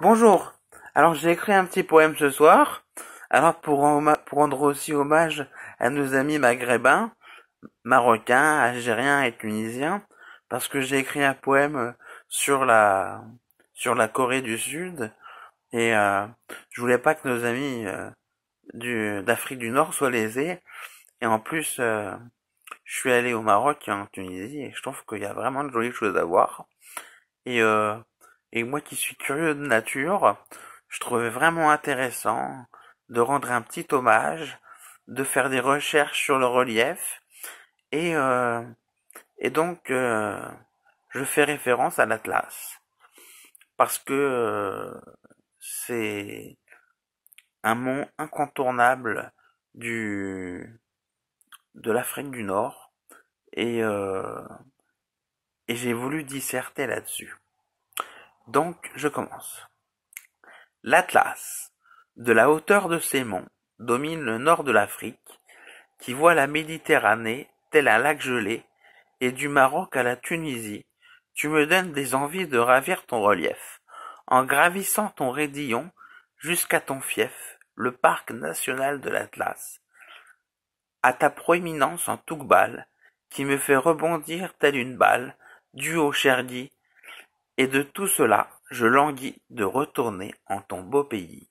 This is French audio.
Bonjour. Alors j'ai écrit un petit poème ce soir. Alors pour, rendre aussi hommage à nos amis maghrébins, marocains, algériens et tunisiens, parce que j'ai écrit un poème sur la sur la Corée du Sud et euh, je voulais pas que nos amis euh, du d'Afrique du Nord soient lésés. Et en plus, euh, je suis allé au Maroc et en Tunisie et je trouve qu'il y a vraiment de jolies choses à voir. Et euh, et moi qui suis curieux de nature, je trouvais vraiment intéressant de rendre un petit hommage, de faire des recherches sur le relief. Et, euh, et donc, euh, je fais référence à l'Atlas. Parce que euh, c'est un mont incontournable du de l'Afrique du Nord et, et j'ai voulu disserter là-dessus. Donc je commence. L'Atlas, de la hauteur de ces monts, domine le nord de l'Afrique, qui voit la Méditerranée tel un lac gelé, et du Maroc à la Tunisie, tu me donnes des envies de ravir ton relief, en gravissant ton raidillon jusqu'à ton fief, le parc national de l'Atlas, à ta proéminence en Toukbal, qui me fait rebondir telle une balle, due au Cherdi, et de tout cela je languis de retourner en ton beau pays.